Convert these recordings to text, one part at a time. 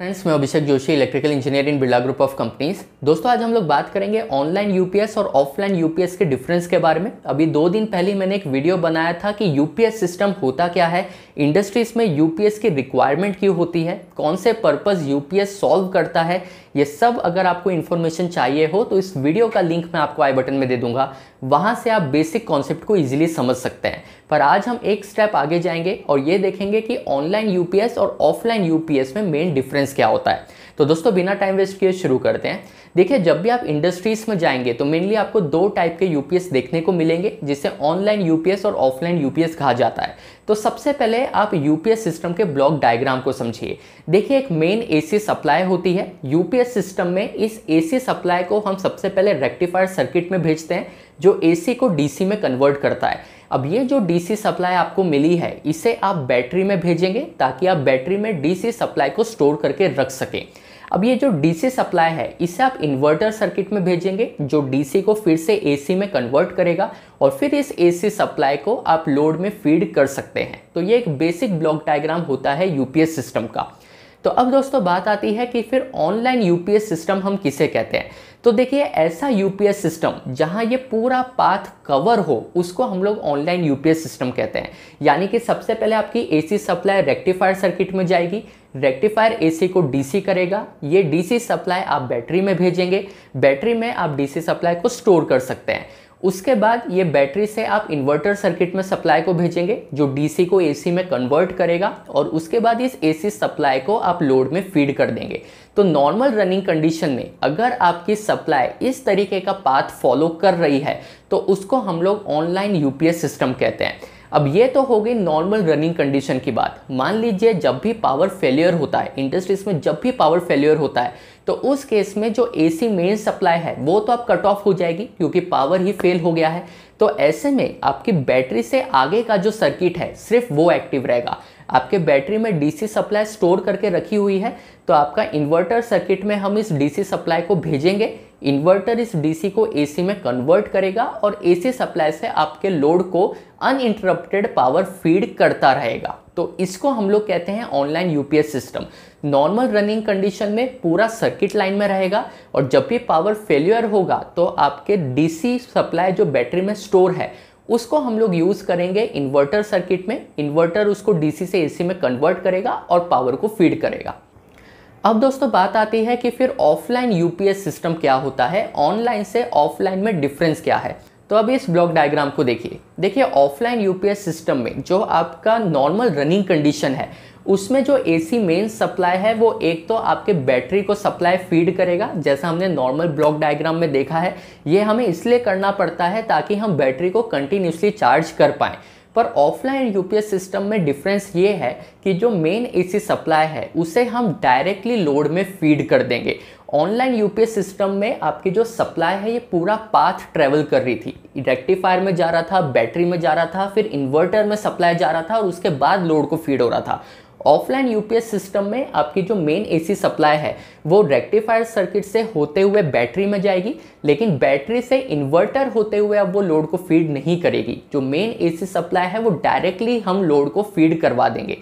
friends मैं Abhishek Joshi electrical engineer in Birla group of companies दोस्तों आज हम लोग बात करेंगे ऑनलाइन यूपीएस और ऑफलाइन यूपीएस के डिफरेंस के बारे में अभी दो दिन पहले मैंने एक वीडियो बनाया था कि यूपीएस सिस्टम होता क्या है इंडस्ट्रीज में यूपीएस की रिक्वायरमेंट क्यों होती है कौन से पर्पज़ यूपीएस सॉल्व करता है ये सब अगर आपको इन्फॉर्मेशन चाहिए हो तो इस वीडियो का लिंक मैं आपको आई बटन में दे दूंगा वहाँ से आप बेसिक कॉन्सेप्ट को इजीली समझ सकते हैं पर आज हम एक स्टेप आगे जाएंगे और ये देखेंगे कि ऑनलाइन यूपीएस और ऑफलाइन यूपीएस में मेन डिफरेंस बिजनेस क्या होता है तो दोस्तों बिना टाइम वेस्ट किए शुरू करते हैं देखिए जब भी आप इंडस्ट्रीज में जाएंगे तो मेनली आपको दो टाइप के यूपीएस देखने को मिलेंगे जिसे ऑनलाइन यूपीएस और ऑफलाइन यूपीएस कहा जाता है तो सबसे पहले आप यूपीएस सिस्टम के ब्लॉक डायग्राम को समझिए देखिए एक मेन एसी सप्लाई होती है यूपीएस सिस्टम में इस एसी सप्लाई को हम सबसे पहले रेक्टिफायर सर्किट में भेजते हैं जो एसी को डीसी में कन्वर्ट करता है अब ये जो डीसी सप्लाई आपको मिली है इसे आप बैटरी में भेजेंगे ताकि आप बैटरी में डीसी सप्लाई को स्टोर करके रख सकें अब ये जो डीसी सप्लाई है इसे आप इन्वर्टर सर्किट में भेजेंगे जो डीसी को फिर से एसी में कन्वर्ट करेगा और फिर इस एसी सप्लाई को आप लोड में फीड कर सकते हैं तो ये एक बेसिक ब्लॉक डायग्राम होता है यूपीएस सिस्टम का तो अब दोस्तों बात आती है कि फिर ऑनलाइन यूपीएस सिस्टम हम किसे कहते हैं तो देखिए ऐसा यूपीएस सिस्टम जहां ये पूरा पाथ कवर हो उसको हम लोग ऑनलाइन यूपीएस सिस्टम कहते हैं यानी कि सबसे पहले आपकी एसी सप्लाई रेक्टिफायर सर्किट में जाएगी रेक्टिफायर एसी को डीसी करेगा ये डीसी सप्लाई आप बैटरी में भेजेंगे बैटरी में आप डीसी सप्लाई को स्टोर कर सकते हैं उसके बाद ये बैटरी से आप इन्वर्टर सर्किट में सप्लाई को भेजेंगे जो डीसी को एसी में कन्वर्ट करेगा और उसके बाद इस एसी सप्लाई को आप लोड में फीड कर देंगे तो नॉर्मल रनिंग कंडीशन में अगर आपकी सप्लाई इस तरीके का पाथ फॉलो कर रही है तो उसको हम लोग ऑनलाइन यूपीएस सिस्टम कहते हैं अब ये तो हो गई नॉर्मल रनिंग कंडीशन की बात मान लीजिए जब भी पावर फेलियर होता है इंडस्ट्रीज में जब भी पावर फेलियर होता है तो उस केस में जो एसी मेन सप्लाई है वो तो आप कट ऑफ हो जाएगी क्योंकि पावर ही फेल हो गया है तो ऐसे में आपकी बैटरी से आगे का जो सर्किट है सिर्फ वो एक्टिव रहेगा आपके बैटरी में डीसी सप्लाई स्टोर करके रखी हुई है तो आपका इन्वर्टर सर्किट में हम इस डीसी सप्लाई को भेजेंगे इन्वर्टर इस डीसी को एसी में कन्वर्ट करेगा और एसी सप्लाई से आपके लोड को अनइंटरप्टेड पावर फीड करता रहेगा तो इसको हम लोग कहते हैं online UPS system normal running condition में पूरा सर्किट लाइन में रहेगा और जब भी पावर फेल्यूर होगा तो आपके डीसी सप्लाई जो बैटरी में स्टोर है उसको हम लोग यूज़ करेंगे इन्वर्टर सर्किट में इन्वर्टर उसको डीसी से एसी में कन्वर्ट करेगा और पावर को फीड करेगा अब दोस्तों बात आती है कि फिर ऑफलाइन यूपीएस सिस्टम क्या होता है ऑनलाइन से ऑफलाइन में डिफरेंस क्या है तो अब इस ब्लॉक डायग्राम को देखिए देखिए ऑफलाइन यूपीएस सिस्टम में जो आपका नॉर्मल रनिंग कंडीशन है उसमें जो एसी मेन सप्लाई है वो एक तो आपके बैटरी को सप्लाई फीड करेगा जैसा हमने नॉर्मल ब्लॉक डायग्राम में देखा है ये हमें इसलिए करना पड़ता है ताकि हम बैटरी को कंटिन्यूसली चार्ज कर पाएँ पर ऑफलाइन यूपीएस सिस्टम में डिफरेंस ये है कि जो मेन एसी सप्लाई है उसे हम डायरेक्टली लोड में फीड कर देंगे ऑनलाइन यूपीएस सिस्टम में आपकी जो सप्लाई है ये पूरा पाथ ट्रेवल कर रही थी रेक्टिफायर में जा रहा था बैटरी में जा रहा था फिर इन्वर्टर में सप्लाई जा रहा था और उसके बाद लोड को फीड हो रहा था ऑफलाइन यूपीएस सिस्टम में आपकी जो मेन एसी सप्लाई है वो रेक्टिफायर सर्किट से होते हुए बैटरी में जाएगी लेकिन बैटरी से इन्वर्टर होते हुए अब वो लोड को फीड नहीं करेगी जो मेन एसी सप्लाई है वो डायरेक्टली हम लोड को फीड करवा देंगे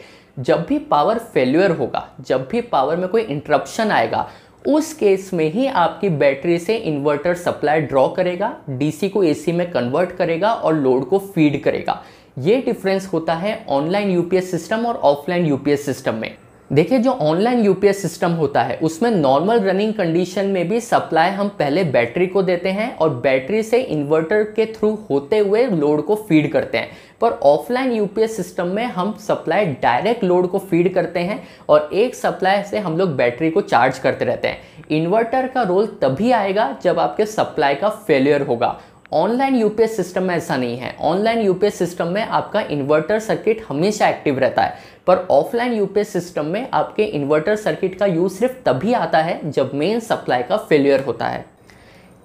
जब भी पावर फेल्यूर होगा जब भी पावर में कोई इंटरप्शन आएगा उस केस में ही आपकी बैटरी से इन्वर्टर सप्लाई ड्रॉ करेगा डीसी को एसी में कन्वर्ट करेगा और लोड को फीड करेगा ये डिफरेंस होता है ऑनलाइन यूपीएस सिस्टम और ऑफलाइन यूपीएस सिस्टम में देखिए जो ऑनलाइन यूपीएस सिस्टम होता है उसमें नॉर्मल रनिंग कंडीशन में भी सप्लाई हम पहले बैटरी को देते हैं और बैटरी से इन्वर्टर के थ्रू होते हुए लोड को फीड करते हैं पर ऑफलाइन यूपीएस सिस्टम में हम सप्लाई डायरेक्ट लोड को फीड करते हैं और एक सप्लाई से हम लोग बैटरी को चार्ज करते रहते हैं इन्वर्टर का रोल तभी आएगा जब आपके सप्लाई का फेलियर होगा ऑनलाइन यूपीएस सिस्टम में ऐसा नहीं है ऑनलाइन यूपीएस सिस्टम में आपका इन्वर्टर सर्किट हमेशा एक्टिव रहता है पर ऑफलाइन यूपीएस सिस्टम में आपके इन्वर्टर सर्किट का यूज सिर्फ तभी आता है जब मेन सप्लाई का फेलियर होता है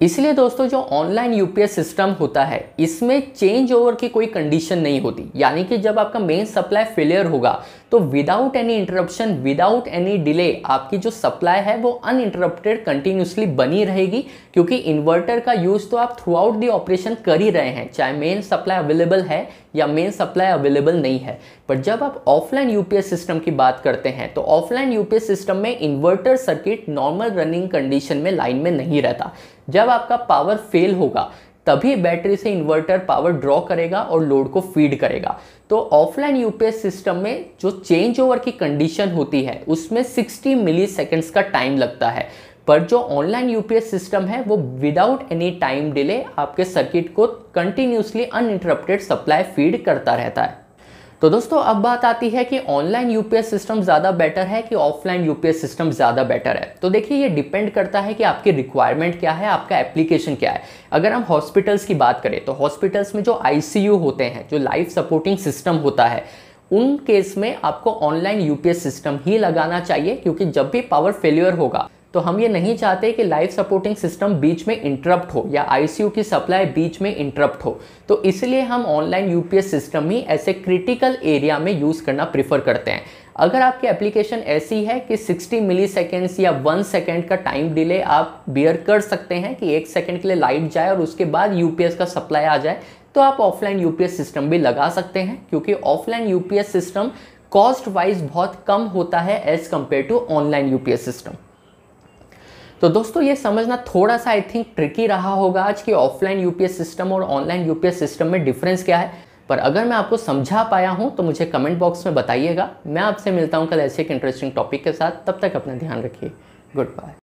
इसलिए दोस्तों जो ऑनलाइन यूपीएस सिस्टम होता है इसमें चेंज ओवर की कोई कंडीशन नहीं होती यानी कि जब आपका मेन सप्लाई फेलियर होगा तो without any interruption without any delay आपकी जो सप्लाई है वो अनइंटरप्टेड कंटिन्यूसली बनी रहेगी क्योंकि इन्वर्टर का यूज़ तो आप थ्रू आउट दी ऑपरेशन कर ही रहे हैं चाहे मेन सप्लाई अवेलेबल है या मेन सप्लाई अवेलेबल नहीं है पर जब आप ऑफलाइन यूपीएस सिस्टम की बात करते हैं तो ऑफलाइन यूपीएस सिस्टम में inverter circuit normal running condition में लाइन में नहीं रहता जब आपका पावर फेल होगा तभी बैटरी से इन्वर्टर पावर ड्रॉ करेगा और लोड को फीड करेगा तो ऑफलाइन यूपीएस सिस्टम में जो चेंज ओवर की कंडीशन होती है उसमें 60 मिली सेकेंड्स का टाइम लगता है पर जो ऑनलाइन यूपीएस सिस्टम है वो विदाउट एनी टाइम डिले आपके सर्किट को कंटिन्यूसली अनइंटरप्टेड सप्लाई फीड करता रहता है तो दोस्तों अब बात आती है कि ऑनलाइन यूपीएस सिस्टम ज़्यादा बेटर है कि ऑफलाइन यूपीएस सिस्टम ज़्यादा बेटर है तो देखिए ये डिपेंड करता है कि आपकी रिक्वायरमेंट क्या है आपका एप्लीकेशन क्या है अगर हम हॉस्पिटल्स की बात करें तो हॉस्पिटल्स में जो आई होते हैं जो लाइफ सपोर्टिंग सिस्टम होता है उन केस में आपको ऑनलाइन यूपीएस सिस्टम ही लगाना चाहिए क्योंकि जब भी पावर फेल्योर होगा तो हम ये नहीं चाहते कि लाइफ सपोर्टिंग सिस्टम बीच में इंटरप्ट हो या आईसीयू की सप्लाई बीच में इंटरप्ट हो तो इसलिए हम ऑनलाइन यूपीएस सिस्टम ही ऐसे क्रिटिकल एरिया में यूज़ करना प्रिफर करते हैं अगर आपकी एप्लीकेशन ऐसी है कि 60 मिली सेकेंड्स या वन सेकेंड का टाइम डिले आप बियर कर सकते हैं कि एक सेकेंड के लिए लाइट जाए और उसके बाद यूपीएस का सप्लाई आ जाए तो आप ऑफलाइन यूपीएस सिस्टम भी लगा सकते हैं क्योंकि offline UPS system cost wise बहुत कम होता है as compare to online UPS system तो दोस्तों ये समझना थोड़ा सा आई थिंक ट्रिकी रहा होगा आज की ऑफलाइन यूपीएस सिस्टम और ऑनलाइन यूपीएस सिस्टम में डिफरेंस क्या है पर अगर मैं आपको समझा पाया हूँ तो मुझे कमेंट बॉक्स में बताइएगा मैं आपसे मिलता हूँ कल ऐसे एक इंटरेस्टिंग टॉपिक के साथ तब तक अपना ध्यान रखिए गुड बाय